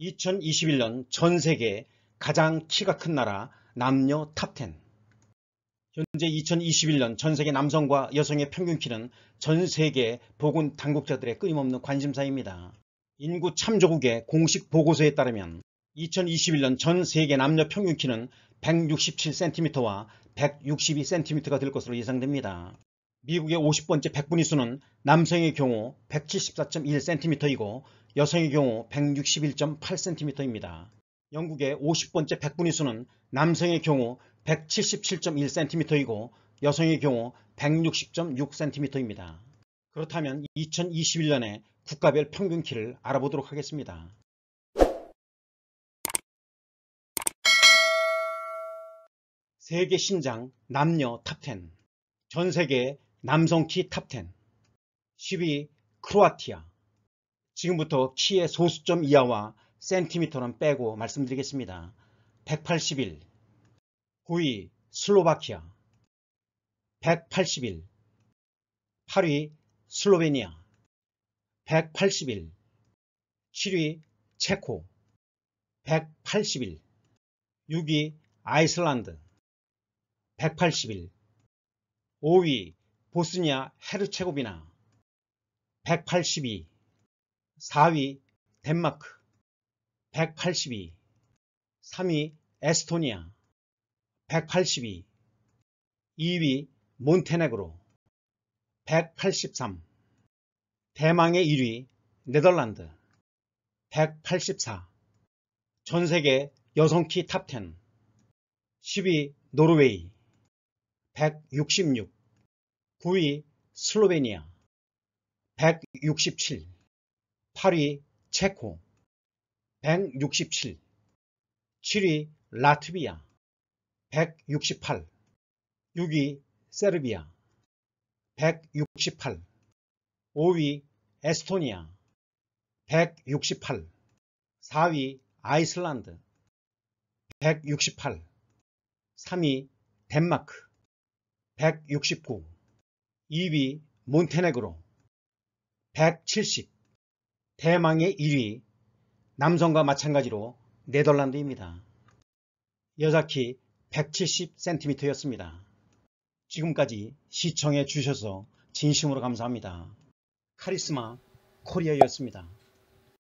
2021년 전 세계 가장 키가 큰 나라 남녀 탑10 현재 2021년 전 세계 남성과 여성의 평균 키는 전 세계 보건 당국자들의 끊임없는 관심사입니다. 인구 참조국의 공식 보고서에 따르면 2021년 전 세계 남녀 평균 키는 167cm와 162cm가 될 것으로 예상됩니다. 미국의 50번째 백분위 수는 남성의 경우 174.1cm이고 여성의 경우 161.8cm입니다. 영국의 50번째 백분위 수는 남성의 경우 177.1cm이고 여성의 경우 160.6cm입니다. 그렇다면 2021년에 국가별 평균 키를 알아보도록 하겠습니다. 세계 신장 남녀 탑10 전세계 남성 키 탑10 10위 크로아티아 지금부터 키의 소수점 이하와 센티미터는 빼고 말씀드리겠습니다. 181 9위 슬로바키아 181 8위 슬로베니아 181 7위 체코 181 6위 아이슬란드 181 5위 보스니아 헤르체고비나 182 4위 덴마크 182 3위 에스토니아 182 2위 몬테네그로 183 대망의 1위 네덜란드 184 전세계 여성키 탑10 10위 노르웨이 166 9위 슬로베니아 167 8위 체코 167 7위 라트비아 168 6위 세르비아 168 5위 에스토니아 168 4위 아이슬란드 168 3위 덴마크 169 2위 몬테네그로 170 대망의 1위 남성과 마찬가지로 네덜란드입니다. 여자 키 170cm였습니다. 지금까지 시청해 주셔서 진심으로 감사합니다. 카리스마 코리아였습니다.